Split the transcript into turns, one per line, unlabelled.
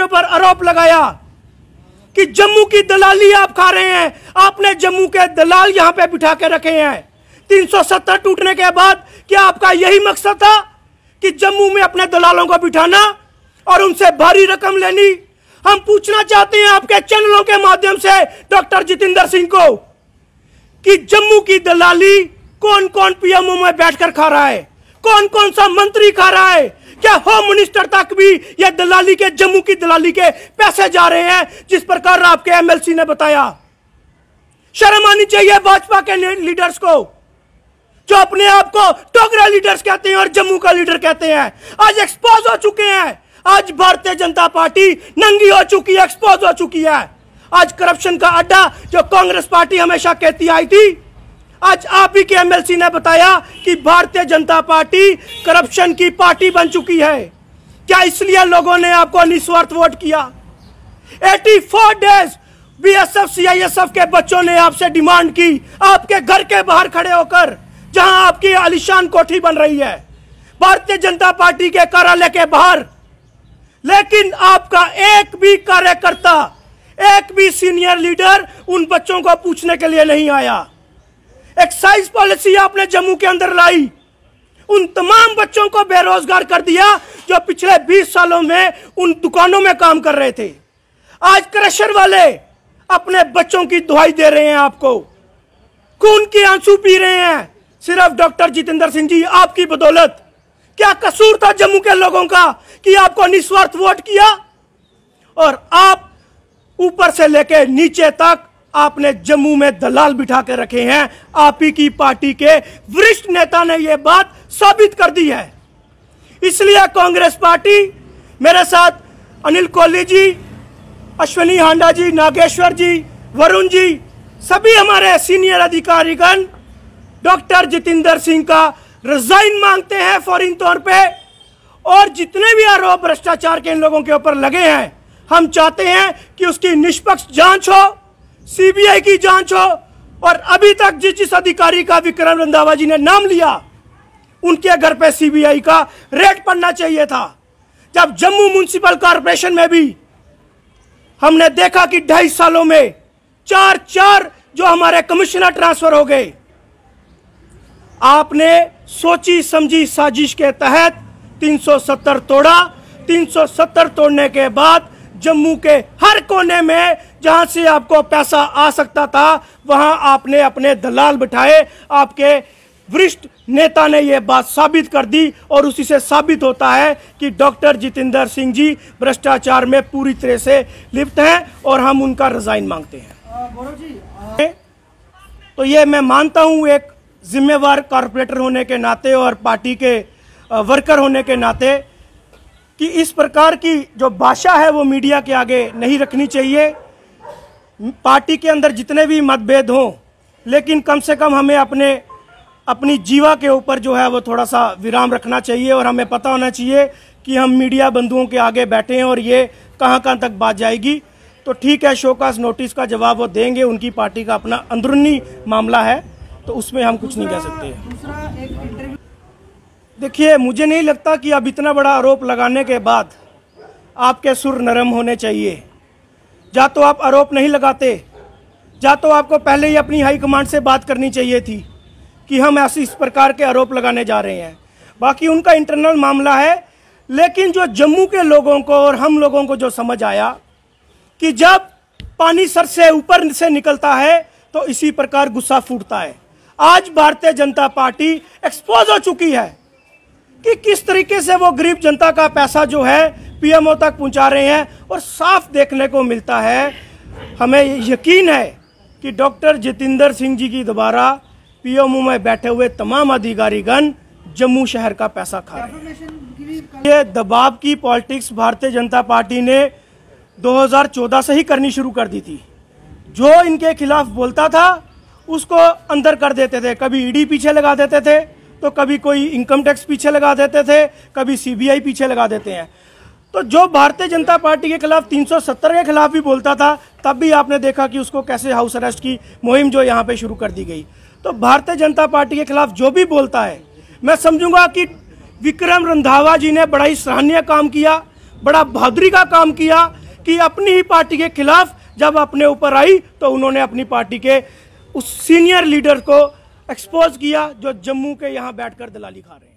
आपके ऊपर आरोप लगाया कि जम्मू की दलाली आप खा रहे हैं आपने जम्मू के दलाल यहां पे बिठा के रखे हैं 370 टूटने के बाद क्या आपका यही मकसद था कि जम्मू में अपने दलालों को बिठाना और उनसे भारी रकम लेनी हम पूछना चाहते हैं आपके चैनलों के माध्यम से डॉक्टर जितेंद्र सिंह को कि जम्मू की दलाली कौन कौन पीएमओ में बैठकर खा रहा है कौन कौन सा मंत्री खा रहा है क्या होम मिनिस्टर तक भी यह दलाली के जम्मू की दलाली के पैसे जा रहे हैं जिस प्रकार आपके एमएलसी ने बताया शर्म आनी चाहिए भाजपा के लीडर्स को जो अपने आप को टोगरा लीडर्स कहते हैं और जम्मू का लीडर कहते हैं आज एक्सपोज हो चुके हैं आज भारतीय जनता पार्टी नंगी हो चुकी है एक्सपोज हो चुकी है आज करप्शन का अड्डा जो कांग्रेस पार्टी हमेशा कहती आई थी आज आप ही के एमएलसी ने बताया कि भारतीय जनता पार्टी करप्शन की पार्टी बन चुकी है क्या इसलिए लोगों ने आपको निस्वार्थ वोट किया 84 डेज बीएसएफ सीआईएसएफ के बच्चों ने आपसे डिमांड की आपके घर के बाहर खड़े होकर जहां आपकी आलिशान कोठी बन रही है भारतीय जनता पार्टी के कार्यालय के बाहर लेकिन आपका एक भी कार्यकर्ता एक भी सीनियर लीडर उन बच्चों को पूछने के लिए नहीं आया एक्साइज पॉलिसी आपने जम्मू के अंदर लाई उन तमाम बच्चों को बेरोजगार कर दिया जो पिछले 20 सालों में उन दुकानों में काम कर रहे थे आज क्रशर वाले अपने बच्चों की दुहाई दे रहे हैं आपको खून के आंसू पी रहे हैं सिर्फ डॉक्टर जितेंद्र सिंह जी आपकी बदौलत क्या कसूर था जम्मू के लोगों का कि आपको निस्वार्थ वोट किया और आप ऊपर से लेकर नीचे तक आपने जम्मू में दलाल बिठा कर रखे हैं आप ही की पार्टी के वरिष्ठ नेता ने यह बात साबित कर दी है इसलिए कांग्रेस पार्टी मेरे साथ अनिल कोहली जी अश्विनी हांडा जी नागेश्वर जी वरुण जी सभी हमारे सीनियर अधिकारीगण डॉक्टर जितेंद्र सिंह का रिजाइन मांगते हैं फौरन तौर पे और जितने भी आरोप भ्रष्टाचार के इन लोगों के ऊपर लगे हैं हम चाहते हैं कि उसकी निष्पक्ष जांच हो सीबीआई की जांच हो और अभी तक जिस जिस अधिकारी का विक्रम रंधावा जी ने नाम लिया उनके घर पे सीबीआई का रेड पड़ना चाहिए था जब जम्मू म्यूनिसिपल कॉरपोरेशन में भी हमने देखा कि ढाई सालों में चार चार जो हमारे कमिश्नर ट्रांसफर हो गए आपने सोची समझी साजिश के तहत 370 तोड़ा 370 तोड़ने के बाद जम्मू के हर कोने में जहां से आपको पैसा आ सकता था वहां आपने अपने दलाल बिठाए आपके वरिष्ठ नेता ने यह बात साबित कर दी और उसी से साबित होता है कि डॉक्टर जितेंद्र सिंह जी भ्रष्टाचार में पूरी तरह से लिप्त हैं और हम उनका रिजाइन मांगते हैं तो ये मैं मानता हूं एक जिम्मेवार कॉरपोरेटर होने के नाते और पार्टी के वर्कर होने के नाते कि इस प्रकार की जो भाषा है वो मीडिया के आगे नहीं रखनी चाहिए पार्टी के अंदर जितने भी मतभेद हों लेकिन कम से कम हमें अपने अपनी जीवा के ऊपर जो है वो थोड़ा सा विराम रखना चाहिए और हमें पता होना चाहिए कि हम मीडिया बंधुओं के आगे बैठे हैं और ये कहाँ कहाँ तक बात जाएगी तो ठीक है शोकास नोटिस का जवाब वो देंगे उनकी पार्टी का अपना अंदरूनी मामला है तो उसमें हम कुछ नहीं कह सकते देखिए मुझे नहीं लगता कि अब इतना बड़ा आरोप लगाने के बाद आपके सुर नरम होने चाहिए या तो आप आरोप नहीं लगाते या तो आपको पहले ही अपनी हाई कमांड से बात करनी चाहिए थी कि हम ऐसे इस प्रकार के आरोप लगाने जा रहे हैं बाकी उनका इंटरनल मामला है लेकिन जो जम्मू के लोगों को और हम लोगों को जो समझ आया कि जब पानी सर से ऊपर से निकलता है तो इसी प्रकार गुस्सा फूटता है आज भारतीय जनता पार्टी एक्सपोज हो चुकी है कि किस तरीके से वो गरीब जनता का पैसा जो है पीएमओ तक पहुंचा रहे हैं और साफ देखने को मिलता है हमें यकीन है कि डॉक्टर जितेंद्र सिंह जी की दोबारा पीएमओ में बैठे हुए तमाम अधिकारीगण जम्मू शहर का पैसा खा रहे ये दबाव की पॉलिटिक्स भारतीय जनता पार्टी ने 2014 से ही करनी शुरू कर दी थी जो इनके खिलाफ बोलता था उसको अंदर कर देते थे कभी ईडी पीछे लगा देते थे तो कभी कोई इनकम टैक्स पीछे लगा देते थे कभी सीबीआई पीछे लगा देते हैं तो जो भारतीय जनता पार्टी के खिलाफ 370 के खिलाफ भी बोलता था तब भी आपने देखा कि उसको कैसे हाउस अरेस्ट की मुहिम जो यहाँ पे शुरू कर दी गई तो भारतीय जनता पार्टी के खिलाफ जो भी बोलता है मैं समझूंगा कि विक्रम रंधावा जी ने बड़ा ही सराहनीय काम किया बड़ा बहादुरी का काम किया कि अपनी ही पार्टी के खिलाफ जब अपने ऊपर आई तो उन्होंने अपनी पार्टी के उस सीनियर लीडर को एक्सपोज किया जो जम्मू के यहाँ बैठकर दलाली खा रहे हैं